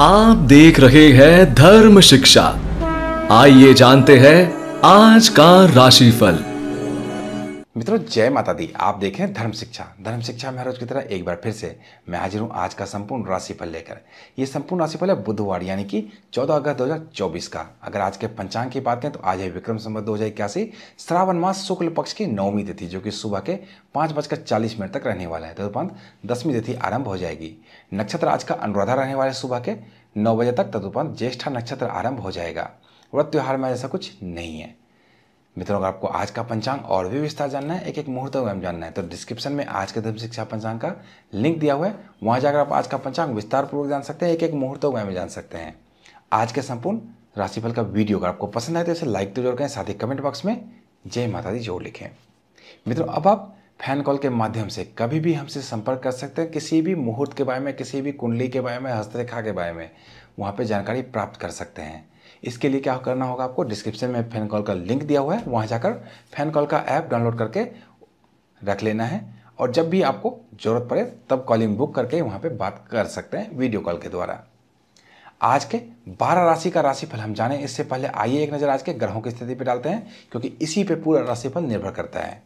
आप देख रहे हैं धर्म शिक्षा आइए जानते हैं आज का राशिफल मित्रों जय माता दी आप देखें धर्म शिक्षा धर्म शिक्षा में रोज की तरह एक बार फिर से मैं हाजिर हूँ आज का संपूर्ण राशिफल लेकर ये संपूर्ण राशिफल है बुधवार यानी कि 14 अगस्त 2024 का अगर आज के पंचांग की बात करें तो आज है विक्रम संबत दो हज़ार इक्यासी श्रावण मास शुक्ल पक्ष की नौवीं तिथि जो कि सुबह के पाँच बजकर चालीस मिनट तक रहने वाला है तो तदुपरांत दसवीं तिथि आरंभ हो जाएगी नक्षत्र आज का अनुराधा रहने वाला है सुबह के नौ बजे तक तदुपरांत ज्येष्ठा नक्षत्र आरंभ हो जाएगा व्रत त्यौहार में ऐसा कुछ नहीं है मित्रों अगर आपको आज का पंचांग और भी विस्तार जानना है एक एक मुहूर्त को हम जानना है तो डिस्क्रिप्शन में आज के धर्म शिक्षा पंचांग का लिंक दिया हुआ है वहाँ जाकर आप आज का पंचांग विस्तार पूर्वक जान सकते हैं एक एक मुहूर्त को हम जान सकते हैं आज के संपूर्ण राशिफल का वीडियो अगर आपको पसंद आए तो इसे लाइक तो जरूर करें साथ ही कमेंट बॉक्स में जय माता दी जरूर लिखें मित्रों अब आप फैन कॉल के माध्यम से कभी भी हमसे संपर्क कर सकते हैं किसी भी मुहूर्त के बारे में किसी भी कुंडली के बारे में हस्तरेखा के बारे में वहाँ पर जानकारी प्राप्त कर सकते हैं इसके लिए क्या करना होगा आपको डिस्क्रिप्शन में फैन कॉल का लिंक दिया हुआ है वहाँ जाकर फैन कॉल का ऐप डाउनलोड करके रख लेना है और जब भी आपको ज़रूरत पड़े तब कॉलिंग बुक करके वहाँ पे बात कर सकते हैं वीडियो कॉल के द्वारा आज के 12 राशि का राशिफल हम जाने इससे पहले आइए एक नज़र आज के ग्रहों की स्थिति पर डालते हैं क्योंकि इसी पर पूरा राशिफल निर्भर करता है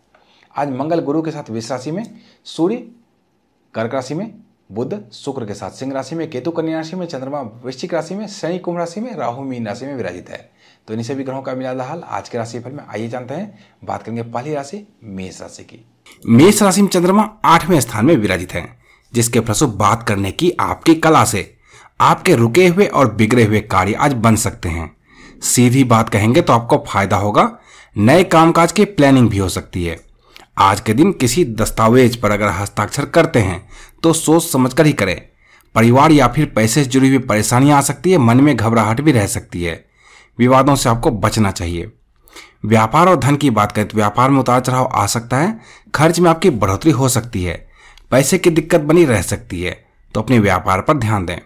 आज मंगल गुरु के साथ विष राशि में सूर्य कर्क राशि में बुद्ध शुक्र के साथ सिंह राशि में केतु कन्या राशि में चंद्रमा वृश्चिक राशि में शनि कुंभ राशि में राहु मीन राशि में विराजित है तो इन सभी ग्रहों का मिला हाल आज के राशि फल में आइए जानते हैं बात करेंगे पहली राशि मेष राशि की मेष राशि में चंद्रमा आठवें स्थान में विराजित है जिसके फलस्वरूप बात करने की आपकी कला से आपके रुके हुए और बिगड़े हुए कार्य आज बन सकते हैं सीधी बात कहेंगे तो आपको फायदा होगा नए कामकाज की प्लानिंग भी हो सकती है आज के दिन किसी दस्तावेज पर अगर हस्ताक्षर करते हैं तो सोच समझकर ही करें परिवार या फिर पैसे से जुड़ी हुई परेशानियां आ सकती है मन में घबराहट भी रह सकती है विवादों से आपको बचना चाहिए व्यापार और धन की बात करें तो व्यापार में उतार चढ़ाव आ सकता है खर्च में आपकी बढ़ोतरी हो सकती है पैसे की दिक्कत बनी रह सकती है तो अपने व्यापार पर ध्यान दें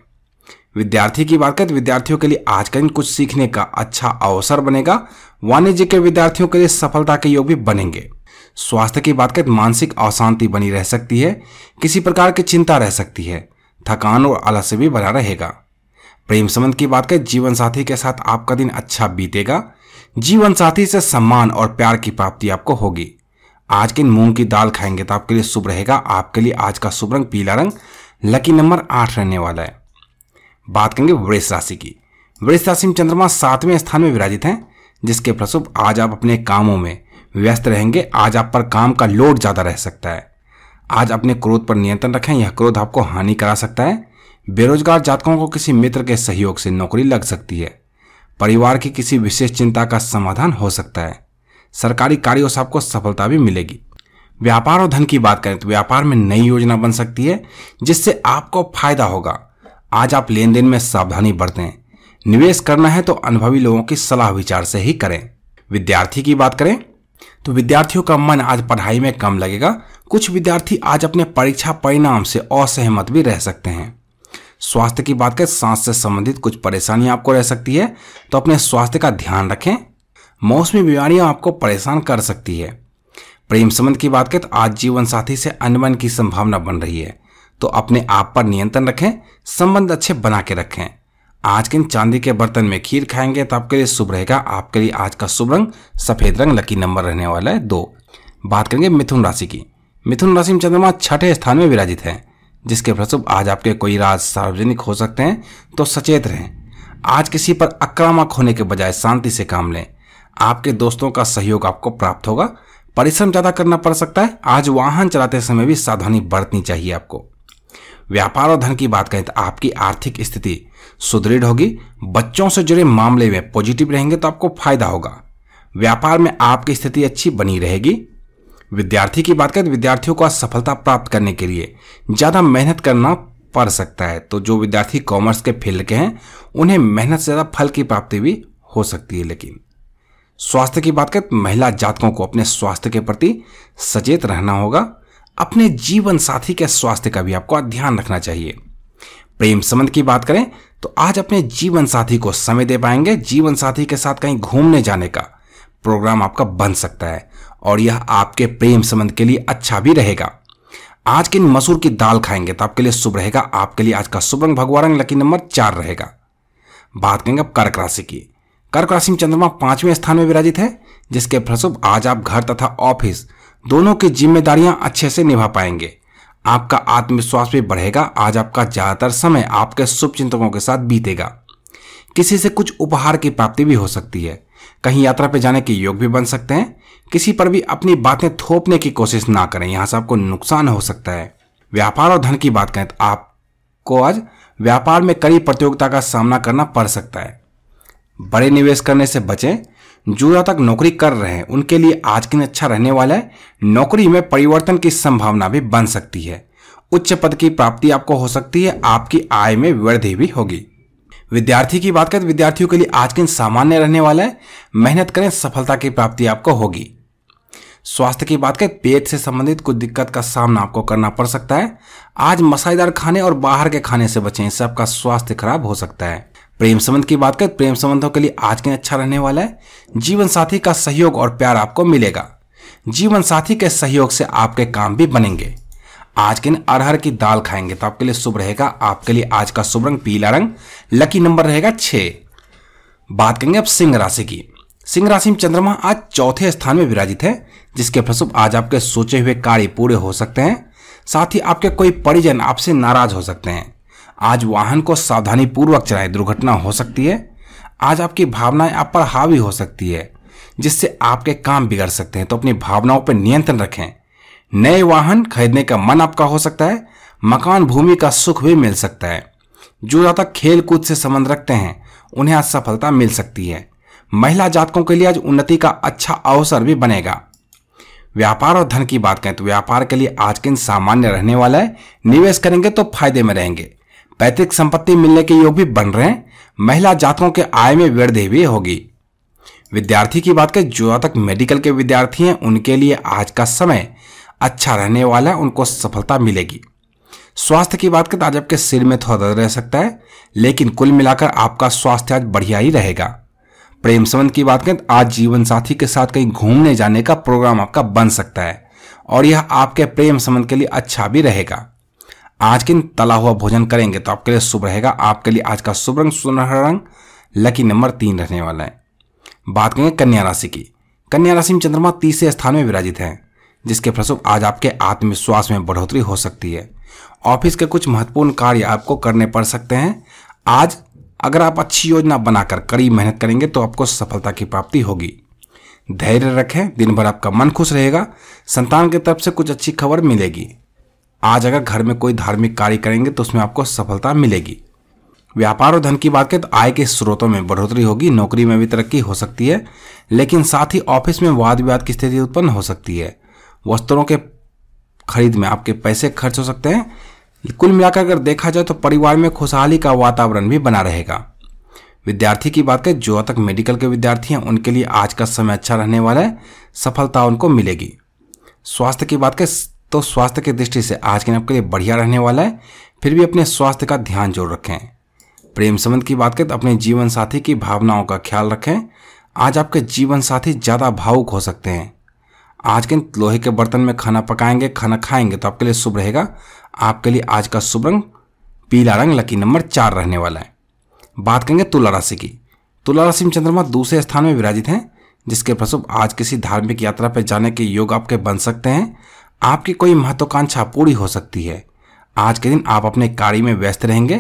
विद्यार्थी की बात करें तो विद्यार्थियों के लिए आज का दिन कुछ सीखने का अच्छा अवसर बनेगा वाणिज्य के विद्यार्थियों के लिए सफलता के योग भी बनेंगे स्वास्थ्य की बात करें तो मानसिक अशांति बनी रह सकती है किसी प्रकार की चिंता रह सकती है थकान और आलस्य भी बना रहेगा प्रेम संबंध की बात करें जीवन साथी के साथ आपका दिन अच्छा बीतेगा जीवन साथी से सम्मान और प्यार की प्राप्ति आपको होगी आज के मूंग की दाल खाएंगे तो आपके लिए शुभ रहेगा आपके लिए आज का शुभ रंग पीला रंग लकी नंबर आठ रहने वाला है बात करेंगे वृष राशि की वृष राशि में चंद्रमा सातवें स्थान में विराजित हैं जिसके प्रसुभ आज आप अपने कामों में व्यस्त रहेंगे आज आप पर काम का लोड ज़्यादा रह सकता है आज अपने क्रोध पर नियंत्रण रखें यह क्रोध आपको हानि करा सकता है बेरोजगार जातकों को किसी मित्र के सहयोग से नौकरी लग सकती है परिवार की किसी विशेष चिंता का समाधान हो सकता है सरकारी कार्यों से आपको सफलता भी मिलेगी व्यापार और धन की बात करें तो व्यापार में नई योजना बन सकती है जिससे आपको फायदा होगा आज आप लेन देन में सावधानी बरतें निवेश करना है तो अनुभवी लोगों की सलाह विचार से ही करें विद्यार्थी की बात करें तो विद्यार्थियों का मन आज पढ़ाई में कम लगेगा कुछ विद्यार्थी आज अपने परीक्षा परिणाम से असहमत भी रह सकते हैं स्वास्थ्य की बात करें सांस से संबंधित कुछ परेशानी आपको रह सकती है तो अपने स्वास्थ्य का ध्यान रखें मौसमी बीमारियां आपको परेशान कर सकती है प्रेम संबंध की बात करें तो आज जीवन साथी से अनबन की संभावना बन रही है तो अपने आप पर नियंत्रण रखें संबंध अच्छे बना के रखें आज के चांदी के बर्तन में खीर खाएंगे तो आपके लिए शुभ रहेगा आपके लिए आज का शुभ रंग सफेद रंग लकी नंबर रहने वाला है दो बात करेंगे मिथुन राशि की मिथुन राशि में चंद्रमा छठे स्थान में विराजित है जिसके फलस्वरूप आज आपके कोई राज सार्वजनिक हो सकते हैं तो सचेत रहें आज किसी पर आक्रामक होने के बजाय शांति से काम लें आपके दोस्तों का सहयोग आपको प्राप्त होगा परिश्रम ज़्यादा करना पड़ सकता है आज वाहन चलाते समय भी सावधानी बरतनी चाहिए आपको व्यापार और धन की बात करें तो आपकी आर्थिक स्थिति सुदृढ़ होगी बच्चों से जुड़े मामले में पॉजिटिव रहेंगे तो आपको फायदा होगा व्यापार में आपकी स्थिति अच्छी बनी रहेगी विद्यार्थी की बात करें तो विद्यार्थियों को सफलता प्राप्त करने के लिए ज़्यादा मेहनत करना पड़ सकता है तो जो विद्यार्थी कॉमर्स के फील्ड के हैं उन्हें मेहनत से ज़्यादा फल की प्राप्ति भी हो सकती है लेकिन स्वास्थ्य की बात करें तो महिला जातकों को अपने स्वास्थ्य के प्रति सचेत रहना होगा अपने जीवन साथी के स्वास्थ्य का भी आपको ध्यान रखना चाहिए प्रेम संबंध की बात करें तो आज अपने जीवन साथी को समय दे पाएंगे जीवन साथी के साथ कहीं घूमने जाने का प्रोग्राम आपका बन सकता है और यह आपके प्रेम संबंध के लिए अच्छा भी रहेगा आज के मसूर की दाल खाएंगे तो आपके लिए शुभ रहेगा आपके लिए आज का शुभ रंग भगवा रंग लकी नंबर चार रहेगा बात करेंगे अब कर्क राशि की कर्क राशि में चंद्रमा पांचवें स्थान में विराजित है जिसके फलस्वरूप आज आप घर तथा ऑफिस दोनों की जिम्मेदारियां अच्छे से निभा पाएंगे आपका आत्मविश्वास भी बढ़ेगा आज आपका ज़्यादातर समय आपके शुभ चिंतकों के साथ बीतेगा किसी से कुछ उपहार की प्राप्ति भी हो सकती है कहीं यात्रा पर जाने के योग भी बन सकते हैं किसी पर भी अपनी बातें थोपने की कोशिश ना करें यहां से आपको नुकसान हो सकता है व्यापार और धन की बात करें तो आपको आज व्यापार में कड़ी प्रतियोगिता का सामना करना पड़ सकता है बड़े निवेश करने से बचें जो यहाँ तक नौकरी कर रहे हैं उनके लिए आज के दिन अच्छा रहने वाला है नौकरी में परिवर्तन की संभावना भी बन सकती है उच्च पद की प्राप्ति आपको हो सकती है आपकी आय में वृद्धि भी होगी विद्यार्थी की बात करें तो विद्यार्थियों के लिए आज के दिन सामान्य रहने वाला है मेहनत करें सफलता की प्राप्ति आपको होगी स्वास्थ्य की बात करें पेट से संबंधित कुछ दिक्कत का सामना आपको करना पड़ सकता है आज मसालेदार खाने और बाहर के खाने से बचें इससे आपका स्वास्थ्य खराब हो सकता है प्रेम संबंध की बात करें प्रेम संबंधों के लिए आज के दिन अच्छा रहने वाला है जीवन साथी का सहयोग और प्यार आपको मिलेगा जीवन साथी के सहयोग से आपके काम भी बनेंगे आज के दिन अरहर की दाल खाएंगे तो आपके लिए शुभ रहेगा आपके लिए आज का शुभ रंग पीला रंग लकी नंबर रहेगा छ बात करेंगे अब सिंह राशि की सिंह राशि में चंद्रमा आज चौथे स्थान में विराजित है जिसके फलस्वरूप आज आपके सोचे हुए कार्य पूरे हो सकते हैं साथ ही आपके कोई परिजन आपसे नाराज हो सकते हैं आज वाहन को सावधानी पूर्वक चलाएं दुर्घटना हो सकती है आज आपकी भावनाएं आप पर हावी हो सकती है जिससे आपके काम बिगड़ सकते हैं तो अपनी भावनाओं पर नियंत्रण रखें नए वाहन खरीदने का मन आपका हो सकता है मकान भूमि का सुख भी मिल सकता है जो ज़्यादा खेल कूद से संबंध रखते हैं उन्हें आज सफलता मिल सकती है महिला जातकों के लिए आज उन्नति का अच्छा अवसर भी बनेगा व्यापार और धन की बात करें तो व्यापार के लिए आज के दिन सामान्य रहने वाला है निवेश करेंगे तो फायदे में रहेंगे पैतृक संपत्ति मिलने के योग भी बन रहे हैं महिला जातकों के आय में वृद्धि भी होगी विद्यार्थी की बात करें जो तक मेडिकल के विद्यार्थी हैं उनके लिए आज का समय अच्छा रहने वाला है उनको सफलता मिलेगी स्वास्थ्य की बात करें तो आज आपके सिर में थोड़ा दर्द रह सकता है लेकिन कुल मिलाकर आपका स्वास्थ्य आज बढ़िया ही रहेगा प्रेम संबंध की बात करें तो आज जीवन साथी के साथ कहीं घूमने जाने का प्रोग्राम आपका बन सकता है और यह आपके प्रेम संबंध के लिए अच्छा भी रहेगा आज के दिन तला हुआ भोजन करेंगे तो आपके लिए शुभ रहेगा आपके लिए आज का शुभ रंग सुनहरा रंग लकी नंबर तीन रहने वाला है बात करेंगे कन्या राशि की कन्या राशि में चंद्रमा तीसरे स्थान में विराजित है जिसके फलस्वरूप आज आपके आत्मविश्वास में बढ़ोतरी हो सकती है ऑफिस के कुछ महत्वपूर्ण कार्य आपको करने पड़ सकते हैं आज अगर आप अच्छी योजना बनाकर कड़ी मेहनत करेंगे तो आपको सफलता की प्राप्ति होगी धैर्य रखें दिन भर आपका मन खुश रहेगा संतान की तरफ से कुछ अच्छी खबर मिलेगी आज अगर घर में कोई धार्मिक कार्य करेंगे तो उसमें आपको सफलता मिलेगी व्यापार और धन की बात करें तो आय के स्रोतों में बढ़ोतरी होगी नौकरी में भी तरक्की हो सकती है लेकिन साथ ही ऑफिस में वाद विवाद की स्थिति उत्पन्न हो सकती है वस्त्रों के खरीद में आपके पैसे खर्च हो सकते हैं कुल मिलाकर अगर देखा जाए तो परिवार में खुशहाली का वातावरण भी बना रहेगा विद्यार्थी की बात करें जो तक मेडिकल के विद्यार्थी हैं उनके लिए आज का समय अच्छा रहने वाला है सफलता उनको मिलेगी स्वास्थ्य की बात करें तो स्वास्थ्य की दृष्टि से आज के दिन आपके लिए बढ़िया रहने वाला है फिर भी अपने स्वास्थ्य का ध्यान जोड़ रखें प्रेम संबंध की बात करें तो अपने जीवन साथी की भावनाओं का ख्याल रखें आज आपके जीवन साथी ज़्यादा भावुक हो सकते हैं आज के लोहे के बर्तन में खाना पकाएंगे खाना खाएंगे तो आपके लिए शुभ रहेगा आपके लिए आज का शुभ रंग पीला रंग लकी नंबर चार रहने वाला है बात करेंगे तुला राशि की तुला राशि में चंद्रमा दूसरे स्थान में विराजित हैं जिसके प्रसुभ आज किसी धार्मिक यात्रा पर जाने के योग आपके बन सकते हैं आपकी कोई महत्वाकांक्षा पूरी हो सकती है आज के दिन आप अपने कार्य में व्यस्त रहेंगे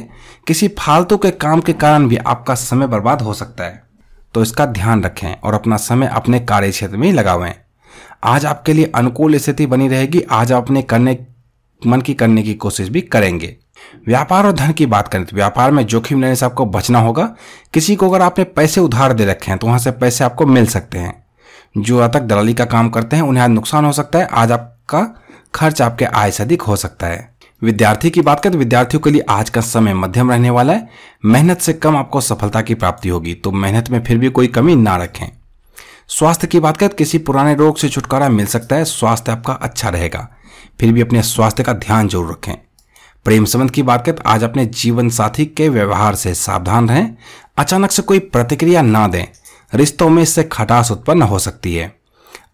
किसी फालतू के काम के कारण भी आपका समय बर्बाद हो सकता है तो इसका ध्यान रखें और अपना समय अपने कार्य क्षेत्र में लगावें आज आपके लिए अनुकूल स्थिति बनी रहेगी आज आप अपने करने मन की करने की कोशिश भी करेंगे व्यापार और धन की बात करें तो व्यापार में जोखिम लेने से आपको बचना होगा किसी को अगर आपने पैसे उधार दे रखे हैं तो वहां से पैसे आपको मिल सकते हैं जो तक दलाली का काम करते हैं उन्हें आज नुकसान हो सकता है आज आप का खर्च आपके आय से अधिक हो सकता है विद्यार्थी की बात करें तो विद्यार्थियों के लिए आज का समय मध्यम रहने वाला है मेहनत से कम आपको सफलता की प्राप्ति होगी तो मेहनत में फिर भी कोई कमी ना रखें स्वास्थ्य की बात करें तो किसी पुराने रोग से छुटकारा मिल सकता है स्वास्थ्य आपका अच्छा रहेगा फिर भी अपने स्वास्थ्य का ध्यान जरूर रखें प्रेम संबंध की बात करें तो आज अपने जीवन साथी के व्यवहार से सावधान रहें अचानक से कोई प्रतिक्रिया ना दें रिश्तों में इससे खटास उत्पन्न हो सकती है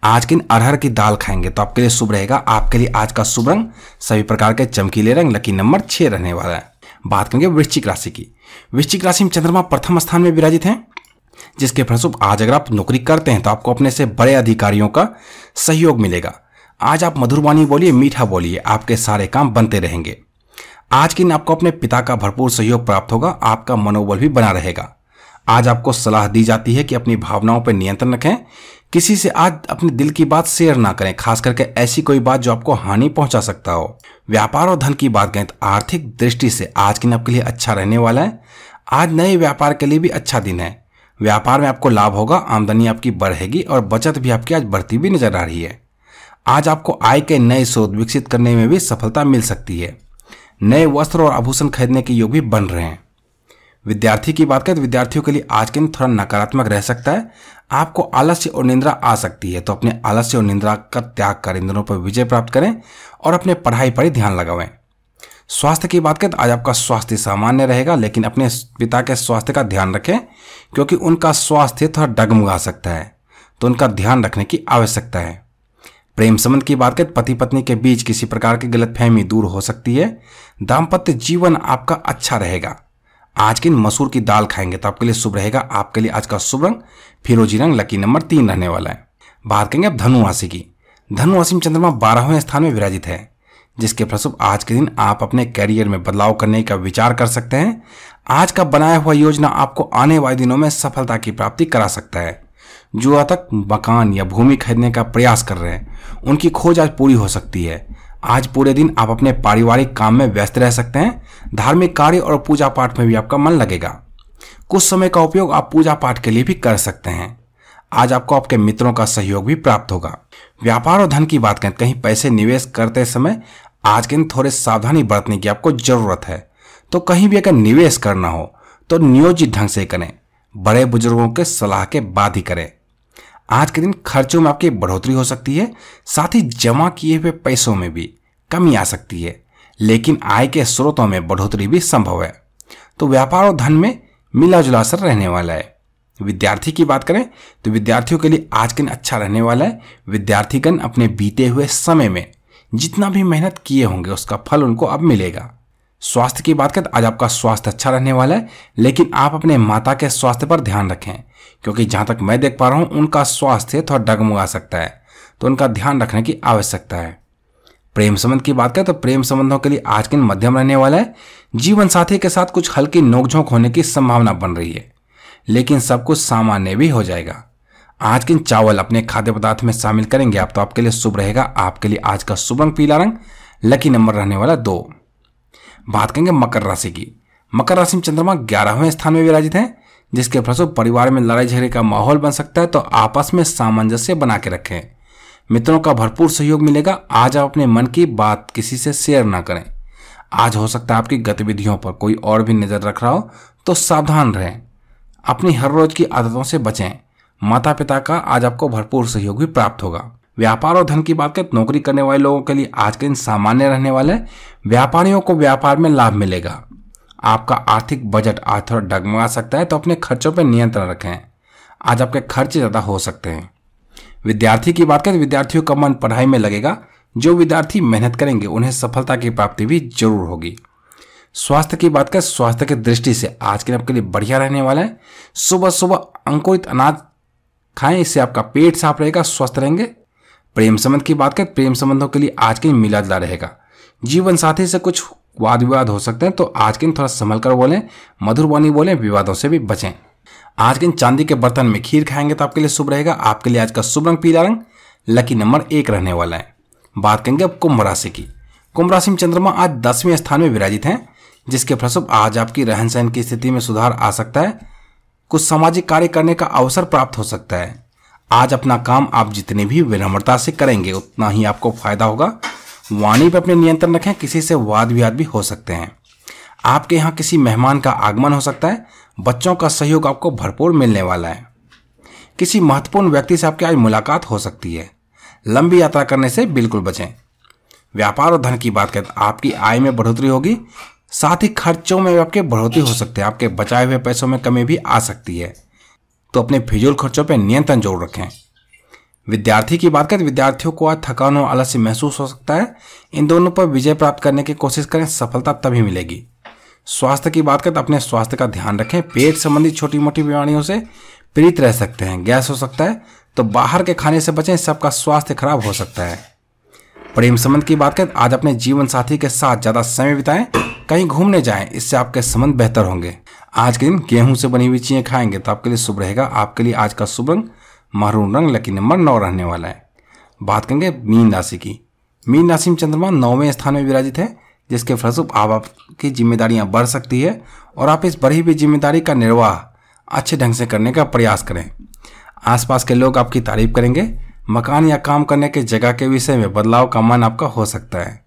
आज के अरहर की दाल खाएंगे तो आपके लिए शुभ रहेगा आपके लिए आज का शुभ रंग सभी प्रकार के चमकीले रंग लकी नंबर छह रहने वाला है बात करेंगे वृश्चिक राशि की वृश्चिक राशि में चंद्रमा प्रथम स्थान में विराजित हैं जिसके फलस्वरूप आज अगर आप नौकरी करते हैं तो आपको अपने से बड़े अधिकारियों का सहयोग मिलेगा आज आप मधुरवाणी बोलिए मीठा बोलिए आपके सारे काम बनते रहेंगे आज के दिन आपको अपने पिता का भरपूर सहयोग प्राप्त होगा आपका मनोबल भी बना रहेगा आज आपको सलाह दी जाती है कि अपनी भावनाओं पर नियंत्रण रखें किसी से आज अपने दिल की बात शेयर ना करें खास करके ऐसी कोई बात जो आपको हानि पहुंचा सकता हो व्यापार और धन की बात करें तो आर्थिक दृष्टि से आज दिन आपके लिए अच्छा रहने वाला है आज नए व्यापार के लिए भी अच्छा दिन है व्यापार में आपको लाभ होगा आमदनी आपकी बढ़ेगी और बचत भी आपकी आज बढ़ती भी नजर आ रही है आज आपको आय के नए स्रोत विकसित करने में भी सफलता मिल सकती है नए वस्त्र और आभूषण खरीदने के योग भी बन रहे हैं विद्यार्थी की बात करें तो विद्यार्थियों के लिए आज के दिन थोड़ा नकारात्मक रह सकता है आपको आलस्य और निंद्रा आ सकती है तो अपने आलस्य और निंद्रा का त्याग कर इन दिनों पर विजय प्राप्त करें और अपने पढ़ाई पर ही ध्यान लगावें स्वास्थ्य की बात करें तो आज आपका स्वास्थ्य सामान्य रहेगा लेकिन अपने पिता के स्वास्थ्य का ध्यान रखें क्योंकि उनका स्वास्थ्य थोड़ा डगमगा सकता है तो उनका ध्यान रखने की आवश्यकता है प्रेम संबंध की बात करें तो पति पत्नी के बीच किसी प्रकार की गलतफहमी दूर हो सकती है दाम्पत्य जीवन आपका अच्छा रहेगा आज के मसूर की दाल खाएंगे तो आपके लिए शुभ रहेगा आपके लिए आज का शुभ रंग फिरोजी रंग लकी नंबर तीन रहने वाला है बात करेंगे अब धनु राशि की धनु राशि में चंद्रमा बारहवें स्थान में विराजित है जिसके फलस्वरूप आज के दिन आप अपने कैरियर में बदलाव करने का विचार कर सकते हैं आज का बनाया हुआ योजना आपको आने वाले दिनों में सफलता की प्राप्ति करा सकता है जो अब तक मकान या भूमि खरीदने का प्रयास कर रहे हैं उनकी खोज आज पूरी हो सकती है आज पूरे दिन आप अपने पारिवारिक काम में व्यस्त रह सकते हैं धार्मिक कार्य और पूजा पाठ में भी आपका मन लगेगा कुछ समय का उपयोग आप पूजा पाठ के लिए भी कर सकते हैं आज आपको आपके मित्रों का सहयोग भी प्राप्त होगा व्यापार और धन की बात करें कहीं पैसे निवेश करते समय आज के दिन थोड़े सावधानी बरतने की आपको जरूरत है तो कहीं भी अगर निवेश करना हो तो नियोजित ढंग से करें बड़े बुजुर्गों के सलाह के बाद ही करें आज के दिन खर्चों में आपकी बढ़ोतरी हो सकती है साथ ही जमा किए हुए पैसों में भी कमी आ सकती है लेकिन आय के स्रोतों में बढ़ोतरी भी संभव है तो व्यापार और धन में मिला जुला असर रहने वाला है विद्यार्थी की बात करें तो विद्यार्थियों के लिए आज के दिन अच्छा रहने वाला है विद्यार्थीगण अपने बीते हुए समय में जितना भी मेहनत किए होंगे उसका फल उनको अब मिलेगा स्वास्थ्य की बात करें तो आज आपका स्वास्थ्य अच्छा रहने वाला है लेकिन आप अपने माता के स्वास्थ्य पर ध्यान रखें क्योंकि जहां तक मैं देख पा रहा हूं उनका स्वास्थ्य थोड़ा डगमगा सकता है तो उनका ध्यान रखने की आवश्यकता है प्रेम संबंध की बात करें तो प्रेम संबंधों के लिए आज के दिन मध्यम रहने वाला है जीवन साथी के साथ कुछ हल्की नोकझोंक होने की संभावना बन रही है लेकिन सब कुछ सामान्य भी हो जाएगा आज के चावल अपने खाद्य पदार्थ में शामिल करेंगे आप तो आपके लिए शुभ रहेगा आपके लिए आज का शुभ रंग पीला रंग लकी नंबर रहने वाला दो बात करेंगे मकर राशि की मकर राशि में चंद्रमा ग्यारहवें स्थान में विराजित हैं जिसके फलस्वरूप परिवार में लड़ाई झगड़े का माहौल बन सकता है तो आपस में सामंजस्य बना के रखें मित्रों का भरपूर सहयोग मिलेगा आज आप अपने मन की बात किसी से शेयर ना करें आज हो सकता है आपकी गतिविधियों पर कोई और भी नज़र रख रहा हो तो सावधान रहें अपनी हर रोज की आदतों से बचें माता पिता का आज आपको भरपूर सहयोग भी प्राप्त होगा व्यापार और धन की बात करें नौकरी करने वाले लोगों के लिए आज के दिन सामान्य रहने वाले व्यापारियों को व्यापार में लाभ मिलेगा आपका आर्थिक बजट आज थोड़ा डगमगा सकता है तो अपने खर्चों पर नियंत्रण रखें आज आपके खर्च ज़्यादा हो सकते हैं विद्यार्थी की बात करें तो विद्यार्थियों का मन पढ़ाई में लगेगा जो विद्यार्थी मेहनत करेंगे उन्हें सफलता की प्राप्ति भी जरूर होगी स्वास्थ्य की बात करें स्वास्थ्य की दृष्टि से आज के दिन आपके लिए बढ़िया रहने वाला है सुबह सुबह अंकुरित अनाज खाएं इससे आपका पेट साफ रहेगा स्वस्थ रहेंगे प्रेम संबंध की बात करें प्रेम संबंधों के लिए आज के मिला जुला रहेगा जीवन साथी से कुछ वाद विवाद हो सकते हैं तो आज के दिन थोड़ा संभल कर बोलें मधुर वाणी बोलें विवादों से भी बचें आज के दिन चांदी के बर्तन में खीर खाएंगे तो आपके लिए शुभ रहेगा आपके लिए आज का शुभ रंग पीला रंग लकी नंबर एक रहने वाला है बात करेंगे अब कुंभ राशि की कुंभ राशि में चंद्रमा आज दसवें स्थान में विराजित हैं जिसके फलस्वरूप आज आपकी रहन सहन की स्थिति में सुधार आ सकता है कुछ सामाजिक कार्य करने का अवसर प्राप्त हो सकता है आज अपना काम आप जितने भी विनम्रता से करेंगे उतना ही आपको फायदा होगा वाणी पर अपने नियंत्रण रखें किसी से वाद विवाद भी हो सकते हैं आपके यहाँ किसी मेहमान का आगमन हो सकता है बच्चों का सहयोग आपको भरपूर मिलने वाला है किसी महत्वपूर्ण व्यक्ति से आपकी आज मुलाकात हो सकती है लंबी यात्रा करने से बिल्कुल बचें व्यापार और धन की बात करें तो आपकी आय में बढ़ोतरी होगी साथ ही खर्चों में आपके बढ़ोतरी हो सकती है आपके बचाए हुए पैसों में कमी भी आ सकती है तो अपने फिजूल खर्चों पर नियंत्रण जोड़ रखें विद्यार्थी की बात करें विद्यार्थियों को आज थकान और आलस्य महसूस हो सकता है इन दोनों पर विजय प्राप्त करने की कोशिश करें सफलता तभी मिलेगी स्वास्थ्य की बात करें तो अपने स्वास्थ्य का ध्यान रखें पेट संबंधी छोटी मोटी बीमारियों से पीड़ित रह सकते हैं गैस हो सकता है तो बाहर के खाने से बचें सबका स्वास्थ्य खराब हो सकता है प्रेम संबंध की बात करें आज अपने जीवन साथी के साथ ज़्यादा समय बिताएं कहीं घूमने जाएं इससे आपके संबंध बेहतर होंगे आज के दिन गेहूं से बनी हुई चीज़ें खाएंगे तो आपके लिए शुभ रहेगा आपके लिए आज का शुभ रंग मारून रंग लकी नंबर नौ रहने वाला है बात करेंगे मीन राशि की मीन राशि में चंद्रमा नौवें स्थान में विराजित है जिसके फलस्वरूप आप आपकी जिम्मेदारियां बढ़ सकती है और आप इस बढ़ी हुई जिम्मेदारी का निर्वाह अच्छे ढंग से करने का प्रयास करें आसपास के लोग आपकी तारीफ करेंगे मकान या काम करने के जगह के विषय में बदलाव का मन आपका हो सकता है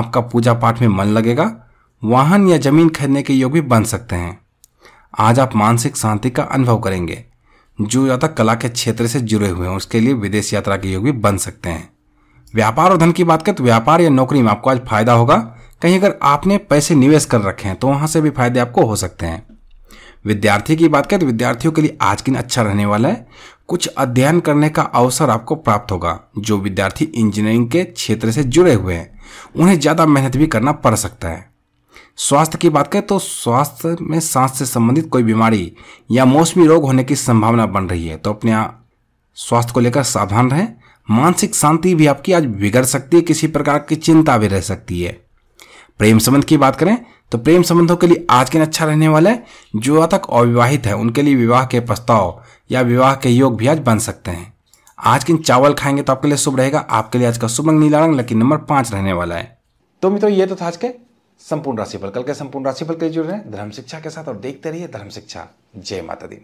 आपका पूजा पाठ में मन लगेगा वाहन या जमीन खरीदने के योग भी बन सकते हैं आज आप मानसिक शांति का अनुभव करेंगे जो या कला के क्षेत्र से जुड़े हुए हैं उसके लिए विदेश यात्रा के योग भी बन सकते हैं व्यापार और धन की बात करें तो व्यापार या नौकरी में आपको आज फायदा होगा कहीं अगर आपने पैसे निवेश कर रखे हैं तो वहां से भी फायदे आपको हो सकते हैं विद्यार्थी की बात करें तो विद्यार्थियों के लिए आज दिन अच्छा रहने वाला है कुछ अध्ययन करने का अवसर आपको प्राप्त होगा जो विद्यार्थी इंजीनियरिंग के क्षेत्र से जुड़े हुए हैं उन्हें ज़्यादा मेहनत भी करना पड़ सकता है स्वास्थ्य की बात करें तो स्वास्थ्य में सांस से संबंधित कोई बीमारी या मौसमी रोग होने की संभावना बन रही है तो अपने स्वास्थ्य को लेकर सावधान रहें मानसिक शांति भी आपकी आज बिगड़ सकती है किसी प्रकार की चिंता भी रह सकती है प्रेम संबंध की बात करें तो प्रेम संबंधों के लिए आज के अच्छा रहने वाला है जो तक अविवाहित है उनके लिए विवाह के प्रस्ताव या विवाह के योग भी आज बन सकते हैं आज किन चावल खाएंगे तो आपके लिए शुभ रहेगा आपके लिए आज का शुभ रंग नीला रंग लकी नंबर पांच रहने वाला है तो मित्रों ये तो था आज के संपूर्ण राशिफल कल के संपूर्ण राशिफल के जुड़ रहे हैं धर्म शिक्षा के साथ और देखते रहिए धर्म शिक्षा जय माता दी